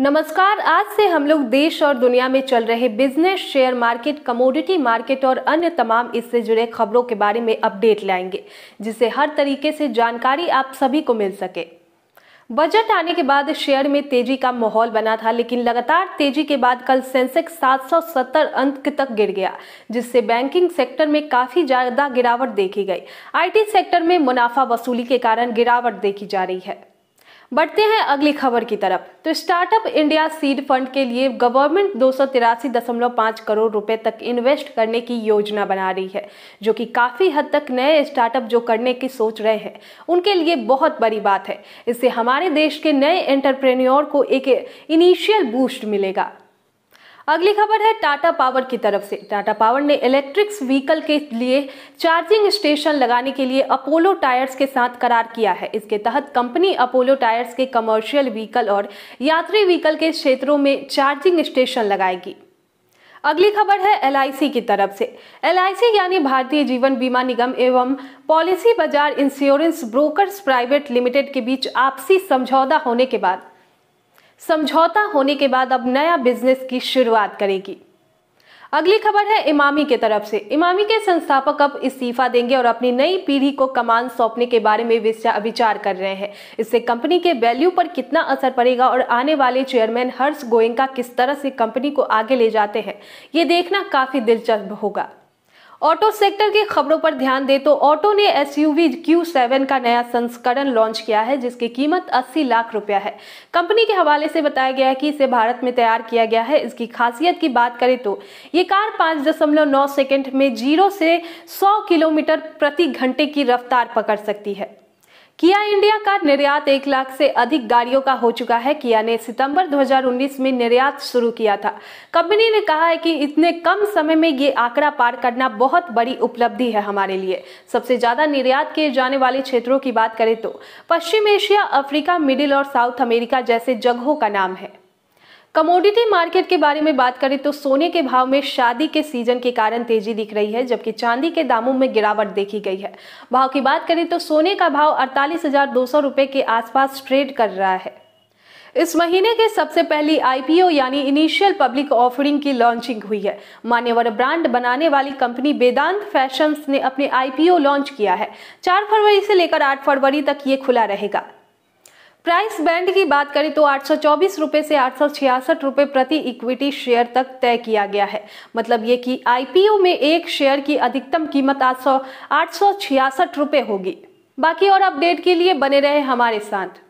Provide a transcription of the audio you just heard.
नमस्कार आज से हम लोग देश और दुनिया में चल रहे business share market commodity market और अन्य तमाम इससे जुड़े खबरों के बारे में अपडेट लाएंगे जिससे हर तरीके से जानकारी आप सभी को मिल सके बजट आने के बाद शेयर में तेजी का माहौल बना था लेकिन लगातार तेजी के बाद कल सेंसेक्स 770 अंक तक गिर गया जिससे बैंकिंग सेक्टर में काफी ज्यादा गिरावट देखी गई आईटी सेक्टर में मुनाफा वसूली के कारण गिरावट देखी जा रही है बढ़ते हैं अगली खबर की तरफ तो स्टार्टअप इंडिया सीड फंड के लिए गवर्नमेंट दो करोड़ रुपए तक इन्वेस्ट करने की योजना बना रही है जो कि काफ़ी हद तक नए स्टार्टअप जो करने की सोच रहे हैं उनके लिए बहुत बड़ी बात है इससे हमारे देश के नए एंटरप्रेन्योर को एक इनिशियल बूस्ट मिलेगा अगली खबर है टाटा पावर की तरफ से टाटा पावर ने इलेक्ट्रिक्स व्हीकल के लिए चार्जिंग स्टेशन लगाने के लिए अपोलो टायर्स के साथ करार किया है इसके तहत कंपनी अपोलो टायर्स के कमर्शियल व्हीकल और यात्री व्हीकल के क्षेत्रों में चार्जिंग स्टेशन लगाएगी अगली खबर है एल की तरफ से एल यानी भारतीय जीवन बीमा निगम एवं पॉलिसी बाजार इंश्योरेंस ब्रोकर्स प्राइवेट लिमिटेड के बीच आपसी समझौता होने के बाद समझौता होने के बाद अब नया बिजनेस की शुरुआत करेगी अगली खबर है इमामी के तरफ से इमामी के संस्थापक अब इस्तीफा देंगे और अपनी नई पीढ़ी को कमान सौंपने के बारे में विचार कर रहे हैं इससे कंपनी के वैल्यू पर कितना असर पड़ेगा और आने वाले चेयरमैन हर्ष गोयंका किस तरह से कंपनी को आगे ले जाते हैं ये देखना काफी दिलचस्प होगा ऑटो सेक्टर की खबरों पर ध्यान दें तो ऑटो ने एस यू का नया संस्करण लॉन्च किया है जिसकी कीमत 80 लाख रुपया है कंपनी के हवाले से बताया गया है कि इसे भारत में तैयार किया गया है इसकी खासियत की बात करें तो ये कार 5.9 सेकंड में जीरो से 100 किलोमीटर प्रति घंटे की रफ्तार पकड़ सकती है किया इंडिया का निर्यात एक लाख से अधिक गाड़ियों का हो चुका है किया ने सितंबर 2019 में निर्यात शुरू किया था कंपनी ने कहा है कि इतने कम समय में ये आंकड़ा पार करना बहुत बड़ी उपलब्धि है हमारे लिए सबसे ज्यादा निर्यात किए जाने वाले क्षेत्रों की बात करें तो पश्चिम एशिया अफ्रीका मिडिल और साउथ अमेरिका जैसे जगहों का नाम है कमोडिटी मार्केट के बारे में बात करें तो सोने के भाव में शादी के सीजन के कारण तेजी दिख रही है जबकि चांदी के दामों में गिरावट देखी गई है भाव की बात करें तो सोने का भाव अड़तालीस रुपए के आसपास ट्रेड कर रहा है इस महीने के सबसे पहली आईपीओ यानी इनिशियल पब्लिक ऑफरिंग की लॉन्चिंग हुई है मान्यवर ब्रांड बनाने वाली कंपनी वेदांत फैशंस ने अपने आईपीओ लॉन्च किया है चार फरवरी से लेकर आठ फरवरी तक ये खुला रहेगा प्राइस बैंड की बात करें तो आठ रुपए से आठ रुपए प्रति इक्विटी शेयर तक तय किया गया है मतलब ये कि आईपीओ में एक शेयर की अधिकतम कीमत आठ सौ रुपए होगी बाकी और अपडेट के लिए बने रहे हमारे साथ